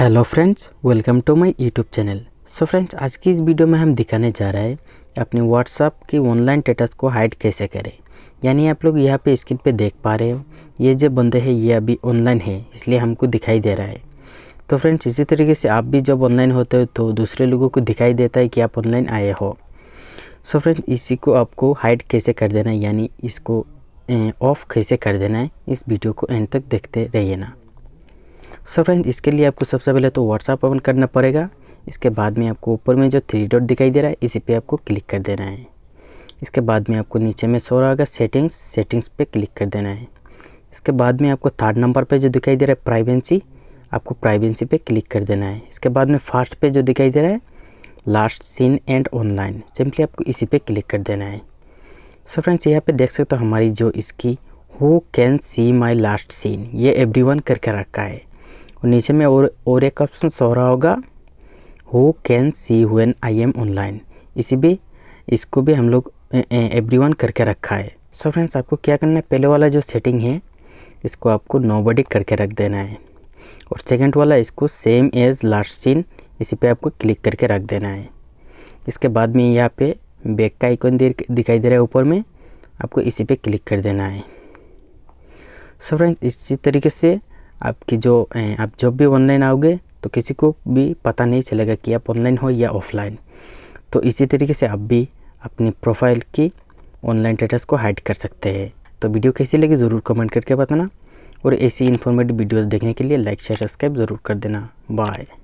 hello friends welcome to my YouTube channel so friends आज की इस वीडियो में हम दिखाने जा रहे हैं अपने व्हाट्सअप की ऑनलाइन स्टेटस को हाइड कैसे करें यानी आप लोग यहाँ पे स्क्रीन पे देख पा रहे हो ये जो बंदे हैं ये अभी ऑनलाइन है इसलिए हमको दिखाई दे रहा है तो फ्रेंड्स इसी तरीके से आप भी जब ऑनलाइन होते हो तो दूसरे लोगों को दिखाई देता है कि आप ऑनलाइन आए हो सो फ्रेंड्स इसी को आपको हाइड कैसे कर देना है यानी इसको ऑफ कैसे कर देना है इस वीडियो को एंड तक देखते रहिए ना सो फ्रेंड इसके लिए आपको सबसे पहले तो व्हाट्सअप ओपन करना पड़ेगा इसके बाद में आपको ऊपर में जो थ्री डॉट दिखाई दे रहा है इसी पे आपको क्लिक कर देना है इसके बाद में आपको नीचे में सो रहा होगा सेटिंग्स सेटिंग्स पे क्लिक कर देना है इसके बाद में आपको थर्ड नंबर पे जो दिखाई दे रहा है प्राइवेंसी आपको प्राइवेंसी पे क्लिक कर देना है इसके बाद में फर्स्ट पे जो दिखाई दे रहा है last seen and online simply आपको इसी पे क्लिक कर देना है सो फ्रेंड्स यहाँ पे देख सकते हो हमारी जो इसकी who can see my last seen ये एवरी वन करके रखा है और नीचे में और और एक ऑप्शन सो रहा होगा who can see when I am online इसी भी इसको भी हम लोग एवरी वन करके रखा है सो so फ्रेंड्स आपको क्या करना है पहले वाला जो सेटिंग है इसको आपको नो बडी करके रख देना है और सेकंड वाला इसको सेम एज लास्ट सीन इसी पे आपको क्लिक करके रख देना है इसके बाद में यहाँ पे बैक का आइकन दिखाई दे रहा है ऊपर में आपको इसी पे क्लिक कर देना है सो फ्रेंड्स इसी तरीके से आपकी जो आप जब भी ऑनलाइन आओगे तो किसी को भी पता नहीं चलेगा कि आप ऑनलाइन हो या ऑफलाइन तो इसी तरीके से आप भी अपनी प्रोफाइल की ऑनलाइन स्टेटस को हाइड कर सकते हैं तो वीडियो कैसी लगी ज़रूर कमेंट करके बताना और ऐसी इन्फॉर्मेटिव वीडियोस देखने के लिए लाइक शेयर सब्सक्राइब ज़रूर कर देना बाय